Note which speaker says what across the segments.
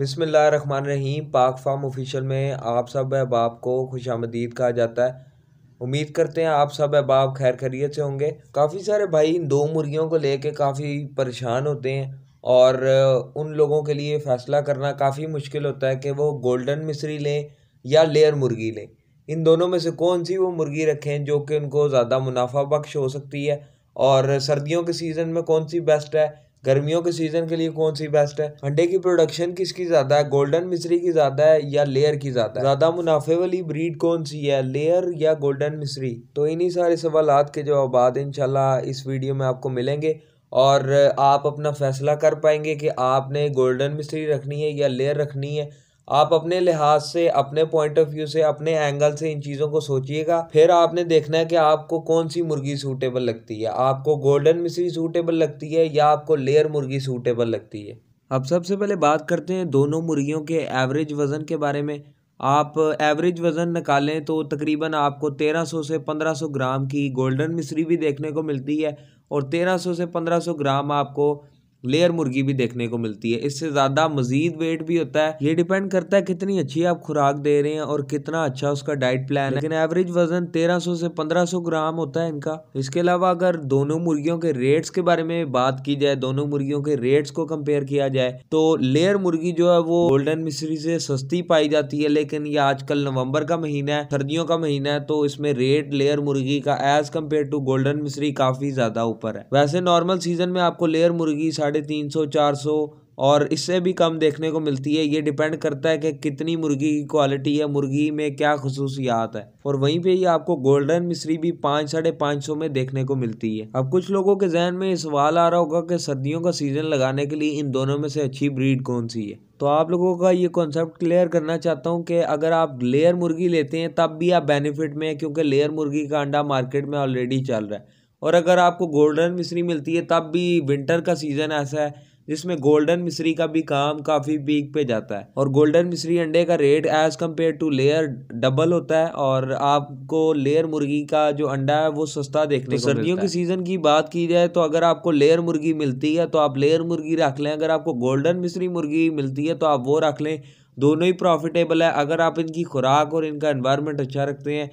Speaker 1: रहीम पाक farm official में आप सब अहबाब को खुश आमदीद कहा जाता है उम्मीद करते हैं आप सब अहबाब खैर खैरियत से होंगे काफ़ी सारे भाई इन दो मुर्गियों को लेके काफ़ी परेशान होते हैं और उन लोगों के लिए फ़ैसला करना काफ़ी मुश्किल होता है कि वो गोल्डन मिश्री लें या लेयर मुर्गी लें इन दोनों में से कौन सी वो मुर्गी रखें जो कि उनको ज़्यादा मुनाफा बख्श हो सकती है और सर्दियों के सीज़न में कौन सी बेस्ट है गर्मियों के सीजन के लिए कौन सी बेस्ट है अंडे की प्रोडक्शन किसकी ज्यादा है गोल्डन मिश्री की ज्यादा है या लेयर की ज्यादा है ज्यादा मुनाफे वाली ब्रीड कौन सी है लेयर या गोल्डन मिश्री तो इन्हीं सारे सवाल के जवाब इनशाला इस वीडियो में आपको मिलेंगे और आप अपना फैसला कर पाएंगे कि आपने गोल्डन मिश्री रखनी है या लेयर रखनी है आप अपने लिहाज से अपने पॉइंट ऑफ व्यू से अपने एंगल से इन चीज़ों को सोचिएगा फिर आपने देखना है कि आपको कौन सी मुर्गी सूटेबल लगती है आपको गोल्डन मिश्री सूटेबल लगती है या आपको लेयर मुर्गी सूटेबल लगती है अब सबसे पहले बात करते हैं दोनों मुर्गियों के एवरेज वज़न के बारे में आप एवरेज वज़न निकालें तो तकरीबन आपको 1300 से 1500 ग्राम की गोल्डन मिश्री भी देखने को मिलती है और 1300 से 1500 ग्राम आपको लेयर मुर्गी भी देखने को मिलती है इससे ज़्यादा मजीद वेट भी होता है ये डिपेंड करता है कितनी अच्छी आप खुराक दे रहे हैं और कितना अच्छा उसका डाइट प्लान है लेकिन एवरेज वजन 1300 से 1500 ग्राम होता है इनका इसके अलावा अगर दोनों मुर्गियों के रेट्स के बारे में बात की जाए दोनों मुर्गियों के रेट्स को कंपेयर किया जाए तो लेयर मुर्गी जो है वो गोल्डन मिश्री से सस्ती पाई जाती है लेकिन ये आजकल नवम्बर का महीना है सर्दियों का महीना है तो इसमें रेट लेयर मुर्गी का एज कम्पेयर टू गोल्डन मिश्री काफी ज्यादा ऊपर है वैसे नॉर्मल सीजन में आपको लेयर मुर्गी साढ़े तीन सौ चार सौ और इससे भी कम देखने को मिलती है ये डिपेंड करता है कि कितनी मुर्गी की क्वालिटी है मुर्गी में क्या खसूसियात है और वहीं पे ही आपको गोल्डन मिश्री भी पाँच साढ़े पाँच सौ में देखने को मिलती है अब कुछ लोगों के जहन में सवाल आ रहा होगा कि सर्दियों का सीज़न लगाने के लिए इन दोनों में से अच्छी ब्रीड कौन सी है तो आप लोगों का ये कॉन्सेप्ट क्लियर करना चाहता हूँ कि अगर आप लेयर मुर्गी लेते हैं तब भी आप बेनिफिट में हैं क्योंकि लेयर मुर्गी का अंडा मार्केट में ऑलरेडी चल रहा है और अगर आपको गोल्डन मिश्री मिलती है तब भी विंटर का सीज़न ऐसा है जिसमें गोल्डन मिश्री का भी काम काफ़ी पीक पे जाता है और गोल्डन मिश्री अंडे का rate as compare to layer double होता है और आपको लेयर मुर्गी का जो अंडा है वो सस्ता देखने तो को सर्दियों के सीज़न की बात की जाए तो अगर आपको लेयर मुर्गी मिलती है तो आप लेयर मुर्गी रख लें अगर आपको गोल्डन मिश्री मुर्गी मिलती है तो आप वो रख लें दोनों ही प्रॉफिटेबल है अगर आप इनकी खुराक और इनका इन्वायरमेंट अच्छा रखते हैं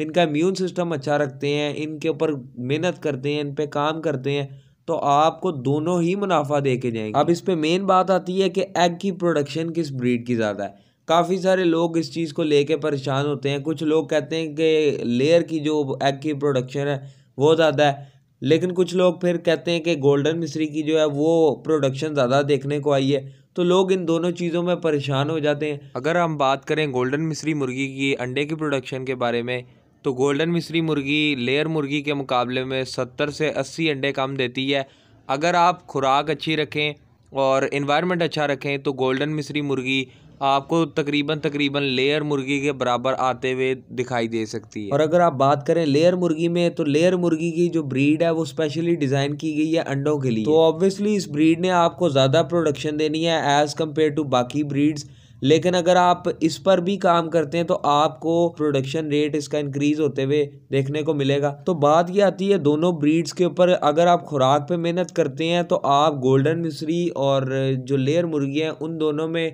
Speaker 1: इनका इम्यून सिस्टम अच्छा रखते हैं इनके ऊपर मेहनत करते हैं इन पर काम करते हैं तो आपको दोनों ही मुनाफा दे के जाएंगे अब इस पर मेन बात आती है कि एग की प्रोडक्शन किस ब्रीड की ज़्यादा है काफ़ी सारे लोग इस चीज़ को लेके परेशान होते हैं कुछ लोग कहते हैं कि लेयर की जो एग की प्रोडक्शन है वो ज़्यादा है लेकिन कुछ लोग फिर कहते हैं कि गोल्डन मिश्री की जो है वो प्रोडक्शन ज़्यादा देखने को आई है तो लोग इन दोनों चीज़ों में परेशान हो जाते हैं अगर हम बात करें गोल्डन मिश्री मुर्गी की अंडे की प्रोडक्शन के बारे में तो गोल्डन मिश्री मुर्गी लेयर मुर्गी के मुकाबले में सत्तर से अस्सी अंडे कम देती है अगर आप खुराक अच्छी रखें और इन्वायरमेंट अच्छा रखें तो गोल्डन मिश्री मुर्गी आपको तकरीबन तकरीबन लेयर मुर्गी के बराबर आते हुए दिखाई दे सकती है और अगर आप बात करें लेयर मुर्गी में तो लेयर मुर्गी की जो ब्रीड है वो स्पेशली डिज़ाइन की गई है अंडों के लिए तो ऑब्वियसली इस ब्रीड ने आपको ज़्यादा प्रोडक्शन देनी है एज़ कम्पेयर टू बाकी ब्रीड्स लेकिन अगर आप इस पर भी काम करते हैं तो आपको प्रोडक्शन रेट इसका इंक्रीज होते हुए देखने को मिलेगा तो बात यह आती है दोनों ब्रीड्स के ऊपर अगर आप खुराक पे मेहनत करते हैं तो आप गोल्डन मिश्री और जो लेयर मुर्गी हैं उन दोनों में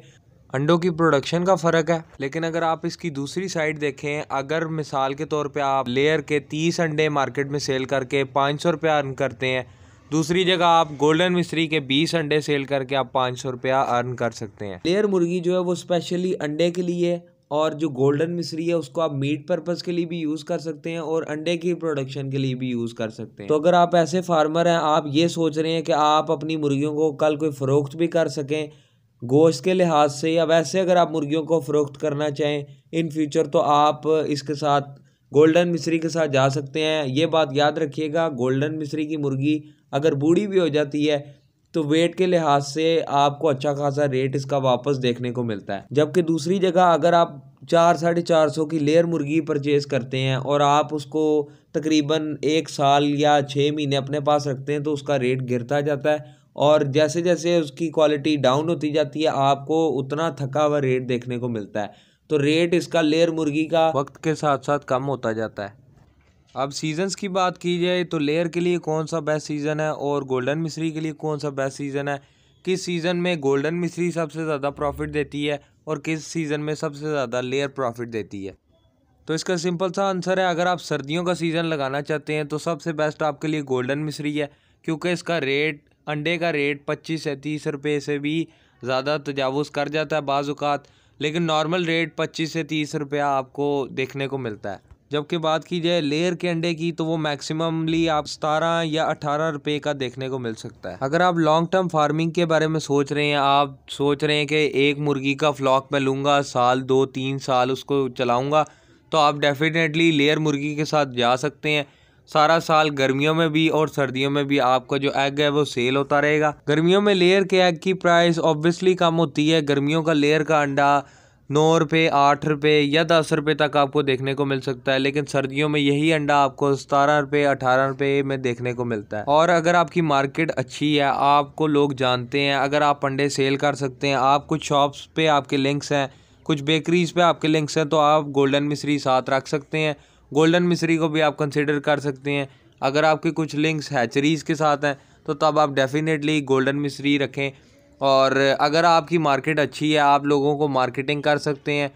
Speaker 1: अंडों की प्रोडक्शन का फ़र्क है लेकिन अगर आप इसकी दूसरी साइड देखें अगर मिसाल के तौर पे आप लेयर के तीस अंडे मार्केट में सेल करके पाँच सौ रुपया अर्न करते हैं दूसरी जगह आप गोल्डन मिस्त्री के 20 अंडे सेल करके आप पाँच सौ रुपया अर्न कर सकते हैं लेयर मुर्गी जो है वो स्पेशली अंडे के लिए और जो गोल्डन मिस्री है उसको आप मीट पर्पज़ के लिए भी यूज़ कर सकते हैं और अंडे की प्रोडक्शन के लिए भी यूज़ कर सकते हैं तो अगर आप ऐसे फार्मर हैं आप ये सोच रहे हैं कि आप अपनी मुर्गियों को कल कोई फ़रोख्त भी कर सकें गोश्त के लिहाज से या वैसे अगर आप मुर्गियों को फ़रोख्त करना चाहें इन फ्यूचर तो आप इसके साथ गोल्डन मिश्री के साथ जा सकते हैं ये बात याद रखिएगा गोल्डन मिश्री की मुर्गी अगर बूढ़ी भी हो जाती है तो वेट के लिहाज से आपको अच्छा खासा रेट इसका वापस देखने को मिलता है जबकि दूसरी जगह अगर आप चार साढ़े चार सौ की लेयर मुर्गी परचेज़ करते हैं और आप उसको तकरीबन एक साल या छः महीने अपने पास रखते हैं तो उसका रेट गिरता जाता है और जैसे जैसे उसकी क्वालिटी डाउन होती जाती है आपको उतना थका हुआ रेट देखने को मिलता है तो रेट इसका लेयर मुर्गी का वक्त के साथ साथ कम होता जाता है अब सीजन्स की बात की जाए तो लेयर के लिए कौन सा बेस्ट सीज़न है और गोल्डन मिश्री के लिए कौन सा बेस्ट सीज़न है किस सीज़न में गोल्डन मिश्री सबसे ज़्यादा प्रॉफिट देती है और किस सीज़न में सबसे ज़्यादा लेयर प्रॉफिट देती है तो इसका सिंपल सा आंसर है अगर आप सर्दियों का सीज़न लगाना चाहते हैं तो सबसे बेस्ट आपके लिए गोल्डन मिश्री है क्योंकि इसका रेट अंडे का रेट पच्चीस से तीस रुपये से भी ज़्यादा तजावज़ कर जाता है बाज़ात लेकिन नॉर्मल रेट पच्चीस से तीस रुपया आपको देखने को मिलता है जबकि बात की जाए लेयर के अंडे की तो वो मैक्सिममली आप सतारह या अठारह रुपये का देखने को मिल सकता है अगर आप लॉन्ग टर्म फार्मिंग के बारे में सोच रहे हैं आप सोच रहे हैं कि एक मुर्गी का फ्लॉक मैं लूँगा साल दो तीन साल उसको चलाऊँगा तो आप डेफिनेटली लेयर मुर्गी के साथ जा सकते हैं सारा साल गर्मियों में भी और सर्दियों में भी आपका जो एग है वो सेल होता रहेगा गर्मियों में लेयर के एग की प्राइस ऑब्वियसली कम होती है गर्मियों का लेयर का अंडा नौ रुपये आठ रुपये या दस रुपये तक आपको देखने को मिल सकता है लेकिन सर्दियों में यही अंडा आपको सतारह रुपये अठारह रुपये में देखने को मिलता है और अगर आपकी मार्केट अच्छी है आपको लोग जानते हैं अगर आप अंडे सेल कर सकते हैं आप कुछ शॉप्स पे आपके लिंक्स हैं कुछ बेकरीज पे आपके लिंक्स हैं तो आप गोल्डन मिश्री साथ रख सकते हैं गोल्डन मिश्री को भी आप कंसिडर कर सकते हैं अगर आपके कुछ लिंक्स हैचरीज़ के साथ हैं तो तब आप डेफ़िनेटली गोल्डन मिश्री रखें और अगर आपकी मार्केट अच्छी है आप लोगों को मार्केटिंग कर सकते हैं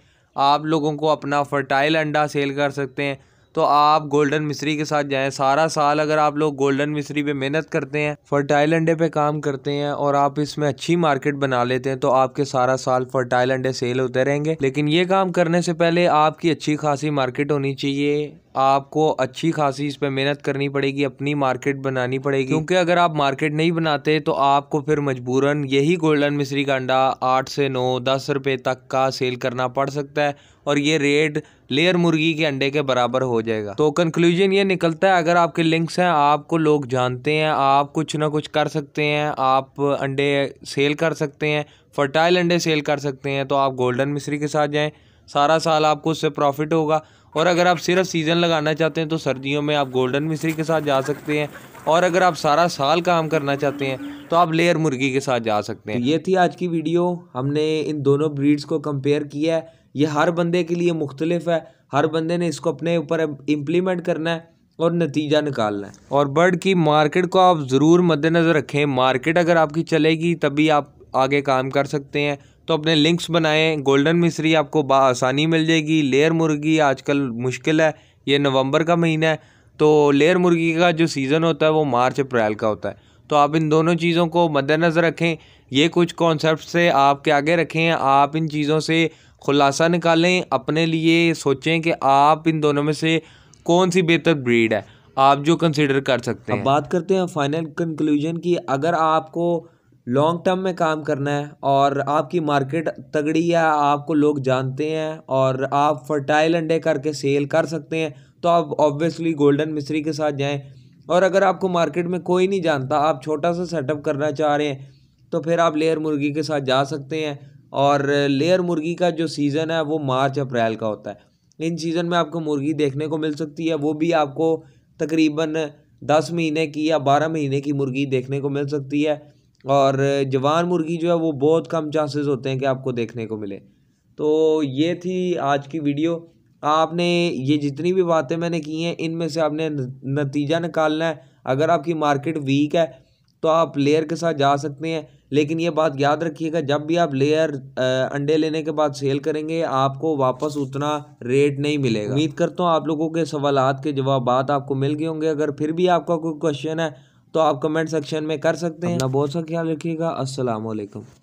Speaker 1: आप लोगों को अपना फर्टाइल अंडा सेल कर सकते हैं तो आप गोल्डन मिश्री के साथ जाएं सारा साल अगर आप लोग गोल्डन मिश्री पे मेहनत करते हैं फर्टाइल अंडे पे काम करते हैं और आप इसमें अच्छी मार्केट बना लेते हैं तो आपके सारा साल फर्टाइल अंडे सेल होते रहेंगे लेकिन ये काम करने से पहले आपकी अच्छी खासी मार्केट होनी चाहिए आपको अच्छी खासी इस पर मेहनत करनी पड़ेगी अपनी मार्केट बनानी पड़ेगी क्योंकि अगर आप मार्केट नहीं बनाते तो आपको फिर मजबूरन यही गोल्डन मिश्री का अंडा आठ से नौ दस रुपये तक का सेल करना पड़ सकता है और ये रेट लेयर मुर्गी के अंडे के बराबर हो जाएगा तो कंक्लूजन ये निकलता है अगर आपके लिंक्स हैं आपको लोग जानते हैं आप कुछ ना कुछ कर सकते हैं आप अंडे सेल कर सकते हैं फर्टाइल अंडे सेल कर सकते हैं तो आप गोल्डन मिश्री के साथ जाएँ सारा साल आपको उससे प्रॉफिट होगा और अगर आप सिर्फ सीज़न लगाना चाहते हैं तो सर्दियों में आप गोल्डन मिश्री के साथ जा सकते हैं और अगर आप सारा साल काम करना चाहते हैं तो आप लेयर मुर्गी के साथ जा सकते हैं तो ये थी आज की वीडियो हमने इन दोनों ब्रीड्स को कंपेयर किया है ये हर बंदे के लिए मुख्तलिफ है हर बंदे ने इसको अपने ऊपर इम्प्लीमेंट करना है और नतीजा निकालना है और बर्ड की मार्केट को आप ज़रूर मद्देनज़र रखें मार्केट अगर आपकी चलेगी तभी आप आगे काम कर सकते हैं तो अपने लिंक्स बनाएँ गोल्डन मिश्री आपको आसानी मिल जाएगी लेयर मुर्गी आजकल मुश्किल है ये नवंबर का महीना है तो लेयर मुर्गी का जो सीज़न होता है वो मार्च अप्रैल का होता है तो आप इन दोनों चीज़ों को मद्देनज़र रखें ये कुछ कॉन्सेप्ट से आपके आगे रखें आप इन चीज़ों से खुलासा निकालें अपने लिए सोचें कि आप इन दोनों में से कौन सी बेहतर ब्रीड है आप जो कंसिडर कर सकते हैं अब बात करते हैं फाइनल कंक्लूजन की अगर आपको लॉन्ग टर्म में काम करना है और आपकी मार्केट तगड़ी है आपको लोग जानते हैं और आप फर्टाइल अंडे करके सेल कर सकते हैं तो आप ऑब्वियसली गोल्डन मिश्री के साथ जाएं और अगर आपको मार्केट में कोई नहीं जानता आप छोटा सा सेटअप करना चाह रहे हैं तो फिर आप लेयर मुर्गी के साथ जा सकते हैं और लेयर मुर्गी का जो सीज़न है वो मार्च अप्रैल का होता है इन सीज़न में आपको मुर्गी देखने को मिल सकती है वो भी आपको तकरीबन दस महीने की या बारह महीने की मुर्गी देखने को मिल सकती है और जवान मुर्गी जो है वो बहुत कम चांसेस होते हैं कि आपको देखने को मिले तो ये थी आज की वीडियो आपने ये जितनी भी बातें मैंने की हैं इनमें से आपने नतीजा निकालना है अगर आपकी मार्केट वीक है तो आप लेयर के साथ जा सकते हैं लेकिन ये बात याद रखिएगा जब भी आप लेयर अंडे लेने के बाद सेल करेंगे आपको वापस उतना रेट नहीं मिलेगा उम्मीद करता हूँ आप लोगों के सवालात के जवाब आपको मिल गए होंगे अगर फिर भी आपका कोई क्वेश्चन है तो आप कमेंट सेक्शन में कर सकते हैं ना बहुत सा ख्याल रखिएगा असलकम